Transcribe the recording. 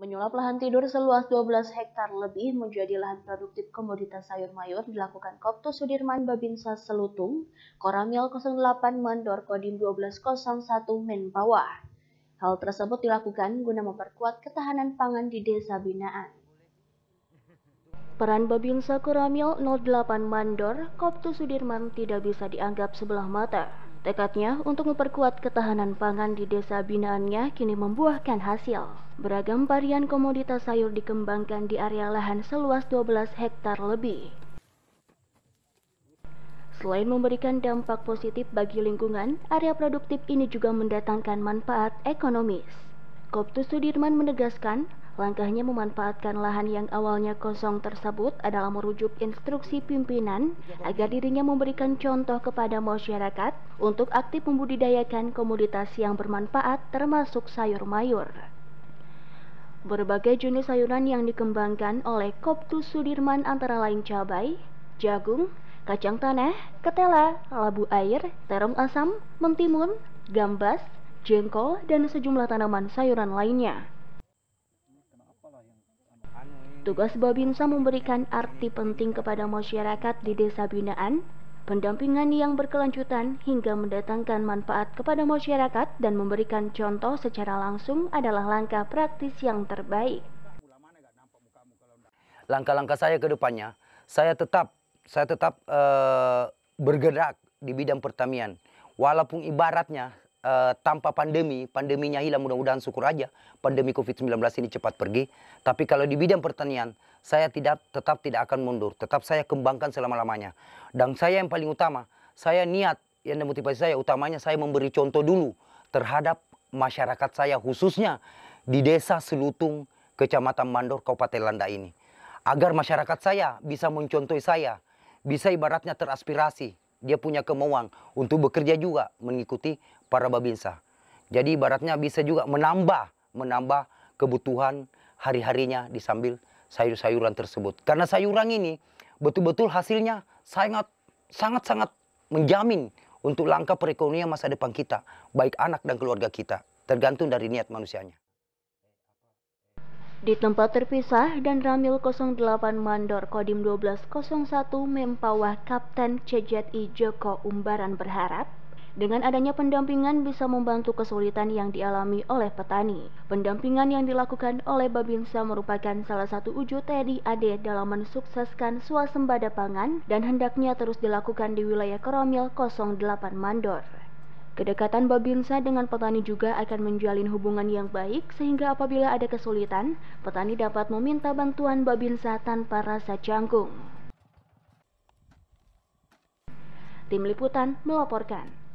Menyulap lahan tidur seluas 12 hektar lebih menjadi lahan produktif komoditas sayur mayur dilakukan Kopto Sudirman Babinsa Selutung, Koramil 08 Mandor Kodim 1201 Menbawah. Hal tersebut dilakukan guna memperkuat ketahanan pangan di desa binaan. Peran Babinsa Koramil 08 Mandor, Kopto Sudirman tidak bisa dianggap sebelah mata. Tekadnya untuk memperkuat ketahanan pangan di desa binaannya kini membuahkan hasil. Beragam varian komoditas sayur dikembangkan di area lahan seluas 12 hektar lebih. Selain memberikan dampak positif bagi lingkungan, area produktif ini juga mendatangkan manfaat ekonomis. Koptus Sudirman menegaskan, Langkahnya memanfaatkan lahan yang awalnya kosong tersebut adalah merujuk instruksi pimpinan agar dirinya memberikan contoh kepada masyarakat untuk aktif membudidayakan komoditas yang bermanfaat termasuk sayur mayur. Berbagai jenis sayuran yang dikembangkan oleh Koptu Sudirman antara lain cabai, jagung, kacang tanah, ketela, labu air, terong asam, mentimun, gambas, jengkol, dan sejumlah tanaman sayuran lainnya. Tugas Babinsa memberikan arti penting kepada masyarakat di desa binaan, pendampingan yang berkelanjutan hingga mendatangkan manfaat kepada masyarakat dan memberikan contoh secara langsung adalah langkah praktis yang terbaik. Langkah-langkah saya ke depannya, saya tetap saya tetap uh, bergerak di bidang pertanian. Walaupun ibaratnya uh, tanpa pandemi, pandeminya hilang mudah-mudahan syukur aja. Pandemi Covid-19 ini cepat pergi. Tapi kalau di bidang pertanian, saya tidak tetap tidak akan mundur. Tetap saya kembangkan selama-lamanya. Dan saya yang paling utama, saya niat yang memotivasi saya utamanya saya memberi contoh dulu terhadap masyarakat saya khususnya di desa Selutung, Kecamatan Mandor, Kabupaten Landa ini. Agar masyarakat saya bisa mencontohi saya, bisa ibaratnya teraspirasi dia punya kemauan untuk bekerja juga mengikuti para babinsa. Jadi ibaratnya bisa juga menambah menambah kebutuhan hari-harinya di sambil sayur-sayuran tersebut. Karena sayuran ini betul-betul hasilnya sangat sangat sangat menjamin untuk langkah perekonomian masa depan kita, baik anak dan keluarga kita, tergantung dari niat manusianya di tempat terpisah dan Ramil 08 Mandor Kodim 1201 Mempawah Kapten CJI Joko Umbaran berharap dengan adanya pendampingan bisa membantu kesulitan yang dialami oleh petani. Pendampingan yang dilakukan oleh Babinsa merupakan salah satu wujud TNI AD dalam mensukseskan swasembada pangan dan hendaknya terus dilakukan di wilayah Koromil 08 Mandor. Kedekatan Babinsa dengan petani juga akan menjalin hubungan yang baik sehingga apabila ada kesulitan, petani dapat meminta bantuan Babinsa tanpa rasa canggung. Tim Liputan melaporkan.